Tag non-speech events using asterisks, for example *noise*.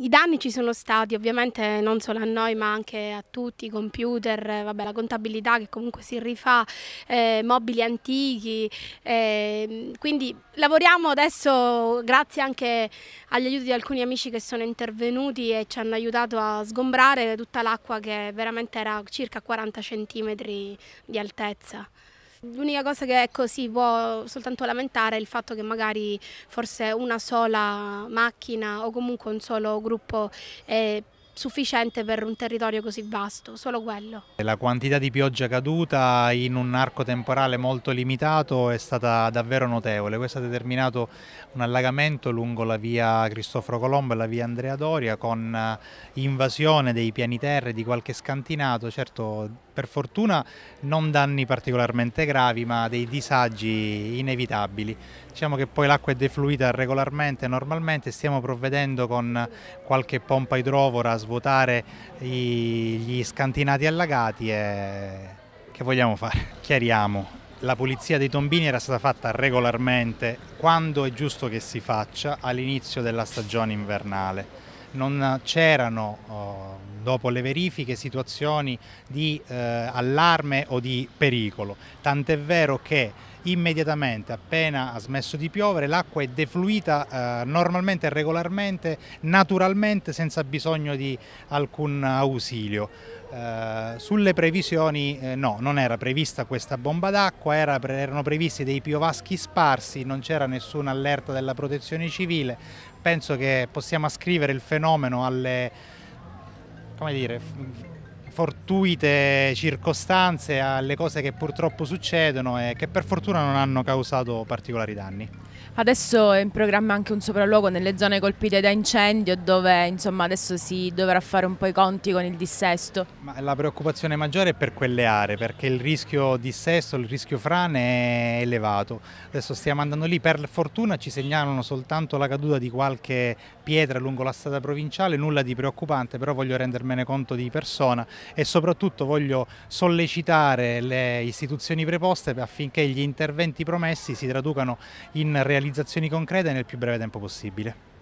I danni ci sono stati ovviamente non solo a noi ma anche a tutti, computer, vabbè, la contabilità che comunque si rifà, eh, mobili antichi, eh, quindi lavoriamo adesso grazie anche agli aiuti di alcuni amici che sono intervenuti e ci hanno aiutato a sgombrare tutta l'acqua che veramente era circa 40 centimetri di altezza. L'unica cosa che ecco, si può soltanto lamentare è il fatto che magari forse una sola macchina o comunque un solo gruppo è sufficiente per un territorio così vasto, solo quello. La quantità di pioggia caduta in un arco temporale molto limitato è stata davvero notevole, questo ha determinato un allagamento lungo la via Cristoforo Colombo e la via Andrea Doria con eh, invasione dei piani terre di qualche scantinato, certo per fortuna non danni particolarmente gravi ma dei disagi inevitabili. Diciamo che poi l'acqua è defluita regolarmente, normalmente stiamo provvedendo con qualche pompa idrovora a svuotare gli scantinati allagati e che vogliamo fare? *laughs* Chiariamo la pulizia dei tombini era stata fatta regolarmente quando è giusto che si faccia all'inizio della stagione invernale non c'erano oh, dopo le verifiche situazioni di eh, allarme o di pericolo, tant'è vero che immediatamente appena ha smesso di piovere l'acqua è defluita eh, normalmente, regolarmente, naturalmente senza bisogno di alcun ausilio. Eh, sulle previsioni eh, no, non era prevista questa bomba d'acqua, era, erano previsti dei piovaschi sparsi, non c'era nessuna allerta della protezione civile, penso che possiamo ascrivere il fenomeno fenomeno alle come dire, fortuite circostanze, alle cose che purtroppo succedono e che per fortuna non hanno causato particolari danni. Adesso è in programma anche un sopralluogo nelle zone colpite da incendio dove insomma, adesso si dovrà fare un po' i conti con il dissesto. Ma la preoccupazione maggiore è per quelle aree perché il rischio dissesto, il rischio frane è elevato. Adesso stiamo andando lì, per fortuna ci segnalano soltanto la caduta di qualche pietra lungo la strada provinciale, nulla di preoccupante, però voglio rendermene conto di persona e soprattutto voglio sollecitare le istituzioni preposte affinché gli interventi promessi si traducano in realizzazioni concrete nel più breve tempo possibile.